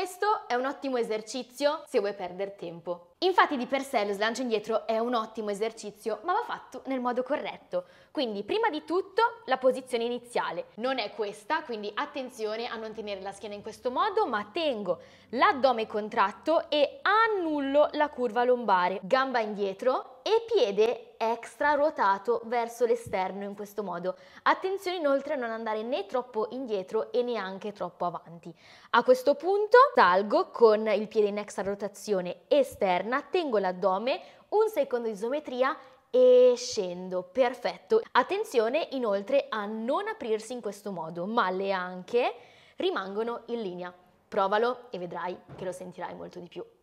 Questo è un ottimo esercizio se vuoi perdere tempo. Infatti di per sé lo slancio indietro è un ottimo esercizio, ma va fatto nel modo corretto. Quindi prima di tutto la posizione iniziale. Non è questa, quindi attenzione a non tenere la schiena in questo modo, ma tengo l'addome contratto e annullo la curva lombare. Gamba indietro e piede extra ruotato verso l'esterno in questo modo. Attenzione inoltre a non andare né troppo indietro e neanche troppo avanti. A questo punto salgo con il piede in extra rotazione esterna, tengo l'addome, un secondo di isometria e scendo, perfetto. Attenzione inoltre a non aprirsi in questo modo, ma le anche rimangono in linea. Provalo e vedrai che lo sentirai molto di più.